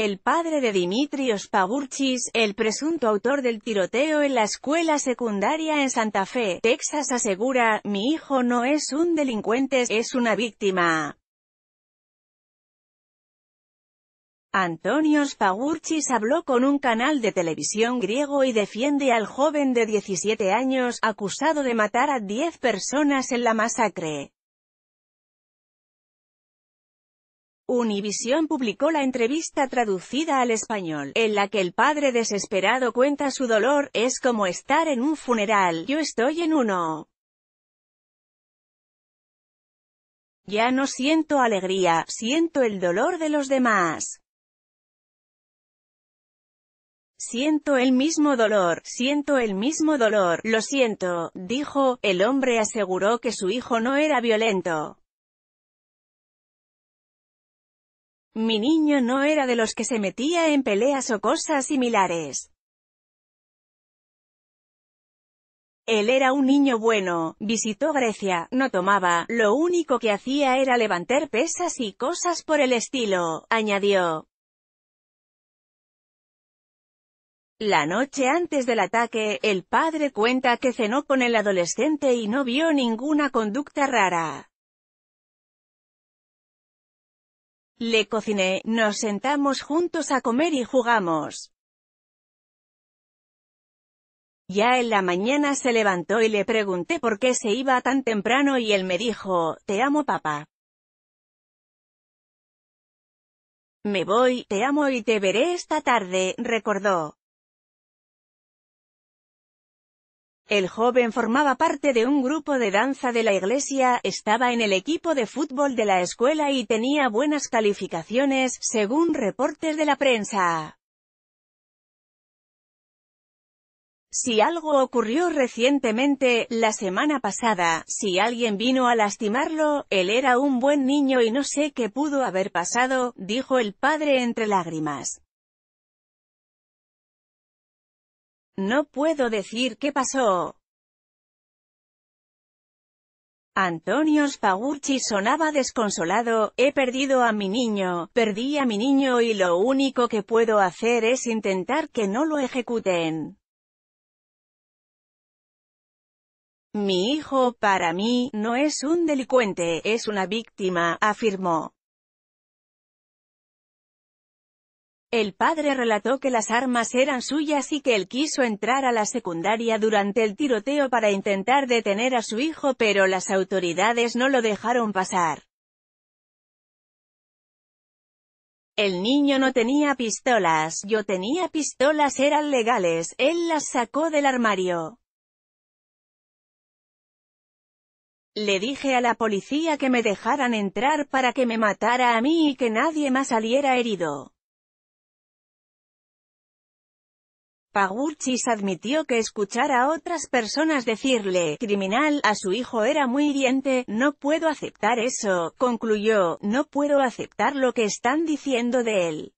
El padre de Dimitrios Pagurchis, el presunto autor del tiroteo en la escuela secundaria en Santa Fe, Texas asegura, mi hijo no es un delincuente, es una víctima. Antonio Spagurchis habló con un canal de televisión griego y defiende al joven de 17 años, acusado de matar a 10 personas en la masacre. Univision publicó la entrevista traducida al español, en la que el padre desesperado cuenta su dolor, es como estar en un funeral, yo estoy en uno. Ya no siento alegría, siento el dolor de los demás. Siento el mismo dolor, siento el mismo dolor, lo siento, dijo, el hombre aseguró que su hijo no era violento. Mi niño no era de los que se metía en peleas o cosas similares. Él era un niño bueno, visitó Grecia, no tomaba, lo único que hacía era levantar pesas y cosas por el estilo, añadió. La noche antes del ataque, el padre cuenta que cenó con el adolescente y no vio ninguna conducta rara. Le cociné, nos sentamos juntos a comer y jugamos. Ya en la mañana se levantó y le pregunté por qué se iba tan temprano y él me dijo, te amo papá. Me voy, te amo y te veré esta tarde, recordó. El joven formaba parte de un grupo de danza de la iglesia, estaba en el equipo de fútbol de la escuela y tenía buenas calificaciones, según reportes de la prensa. Si algo ocurrió recientemente, la semana pasada, si alguien vino a lastimarlo, él era un buen niño y no sé qué pudo haber pasado, dijo el padre entre lágrimas. No puedo decir qué pasó. Antonio Spagurchi sonaba desconsolado, he perdido a mi niño, perdí a mi niño y lo único que puedo hacer es intentar que no lo ejecuten. Mi hijo, para mí, no es un delincuente, es una víctima, afirmó. El padre relató que las armas eran suyas y que él quiso entrar a la secundaria durante el tiroteo para intentar detener a su hijo pero las autoridades no lo dejaron pasar. El niño no tenía pistolas, yo tenía pistolas eran legales, él las sacó del armario. Le dije a la policía que me dejaran entrar para que me matara a mí y que nadie más saliera herido. Pagurchis admitió que escuchar a otras personas decirle «criminal» a su hijo era muy hiriente, «no puedo aceptar eso», concluyó, «no puedo aceptar lo que están diciendo de él».